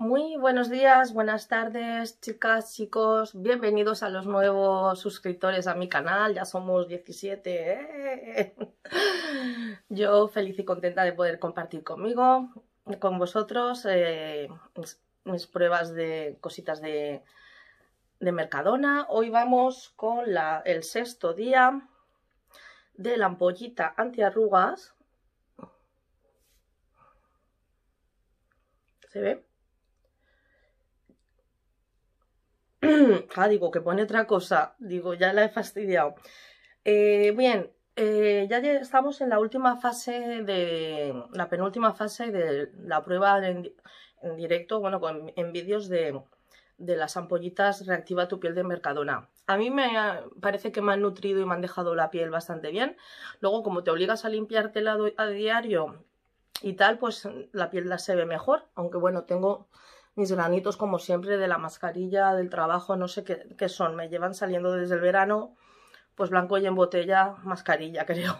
Muy buenos días, buenas tardes, chicas, chicos. Bienvenidos a los nuevos suscriptores a mi canal. Ya somos 17. ¿eh? Yo feliz y contenta de poder compartir conmigo, con vosotros, eh, mis, pruebas de cositas de, Mercadona. Hoy vamos con el sexto día de la ampollita antiarrugas. ¿Se ve? ah, digo, que pone otra cosa. Digo, ya la he fastidiado. Eh, bien, eh, ya estamos en la última fase de. La penúltima fase de la prueba en, directo, bueno, en vídeos de, las ampollitas Reactiva tu piel de Mercadona. A mí me parece que me han nutrido y me han dejado la piel bastante bien. Luego, como te obligas a limpiarte a diario y tal, pues la piel la se ve mejor. Aunque bueno, tengo mis granitos como siempre de la mascarilla, del trabajo, no sé qué, son, me llevan saliendo desde el verano, pues blanco y en botella, mascarilla creo.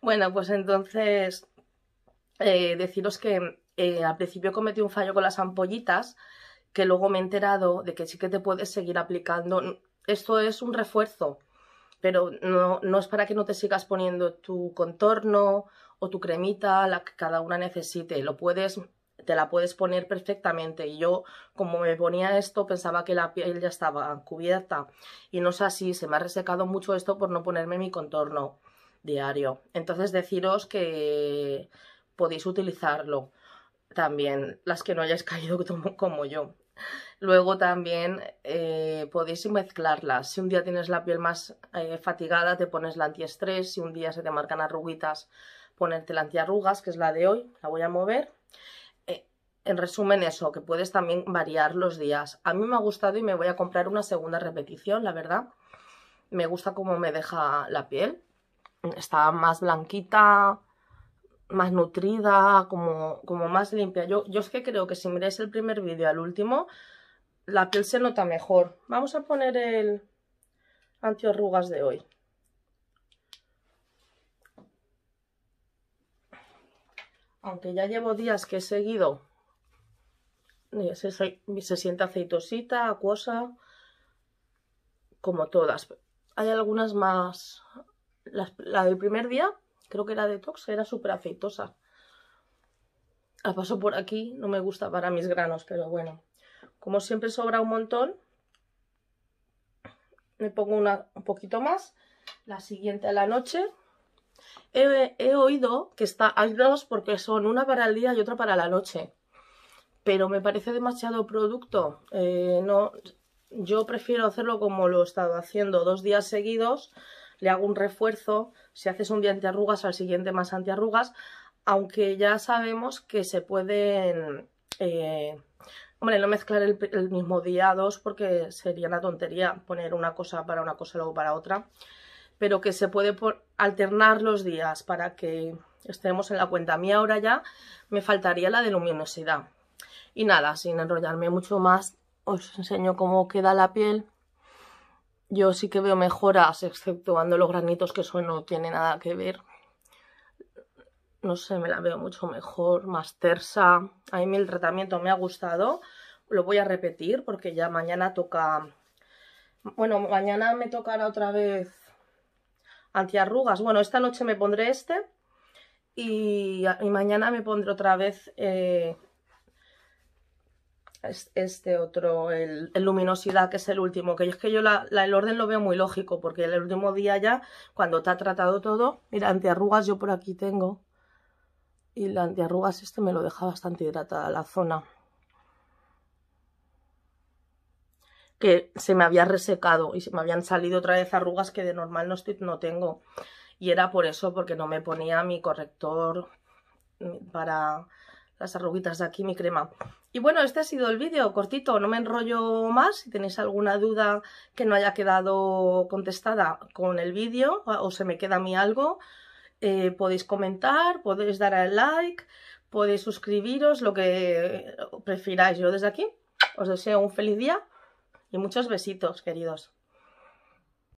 bueno, pues entonces eh, deciros que eh, al principio cometí un fallo con las ampollitas, que luego me he enterado de que sí que te puedes seguir aplicando. Esto es un refuerzo, pero no, no es para que no te sigas poniendo tu contorno o tu cremita, la que cada una necesite. Lo puedes te la puedes poner perfectamente. Y yo, como me ponía esto, pensaba que la piel ya estaba cubierta. Y no es así, se me ha resecado mucho esto por no ponerme mi contorno diario. Entonces deciros que podéis utilizarlo también, las que no hayáis caído como yo. Luego también eh, podéis mezclarlas. Si un día tienes la piel más eh, fatigada, te pones la antiestrés. Si un día se te marcan arruguitas, ponerte la antiarrugas, que es la de hoy. La voy a mover en resumen eso, que puedes también variar los días. A mí me ha gustado y me voy a comprar una segunda repetición, la verdad. Me gusta cómo me deja la piel. Está más blanquita, más nutrida, como, como más limpia. Yo, yo es que creo que si miráis el primer vídeo al último, la piel se nota mejor. Vamos a poner el antiarrugas de hoy. Aunque ya llevo días que he seguido se, siente aceitosita, acuosa, como todas. Hay algunas más... la del primer día, creo que era detox, era súper aceitosa. La paso por aquí, no me gusta para mis granos, pero bueno. Como siempre sobra un montón, me pongo una, un poquito más. La siguiente a la noche. He, he oído que está, hay dos porque son una para el día y otra para la noche pero me parece demasiado producto. Eh, no, yo prefiero hacerlo como lo he estado haciendo dos días seguidos, le hago un refuerzo, si haces un día antiarrugas al siguiente más antiarrugas, aunque ya sabemos que se pueden... Eh, no mezclar el, mismo día dos porque sería una tontería poner una cosa para una cosa y luego para otra, pero que se puede alternar los días para que estemos en la cuenta. A mí ahora ya me faltaría la de luminosidad y nada, sin enrollarme mucho más, os enseño cómo queda la piel. Yo sí que veo mejoras, exceptuando los granitos, que eso no tiene nada que ver. No sé, me la veo mucho mejor, más tersa. A mí el tratamiento me ha gustado. Lo voy a repetir porque ya mañana toca... Bueno, mañana me tocará otra vez antiarrugas. Bueno, esta noche me pondré este y, mañana me pondré otra vez... Eh, este otro, el, luminosidad, que es el último, que es que yo el orden lo veo muy lógico, porque el último día ya, cuando te ha tratado todo, mira, antiarrugas yo por aquí tengo, y la antiarrugas este me lo deja bastante hidratada la zona, que se me había resecado y se me habían salido otra vez arrugas que de normal no, no tengo, y era por eso, porque no me ponía mi corrector para las arruguitas de aquí, mi crema. Y bueno, este ha sido el vídeo cortito, no me enrollo más. Si tenéis alguna duda que no haya quedado contestada con el vídeo ah, o se me queda a mí algo, eh, podéis comentar, podéis dar al like, podéis suscribiros, lo que prefiráis. Yo desde aquí os deseo un feliz día y muchos besitos, queridos.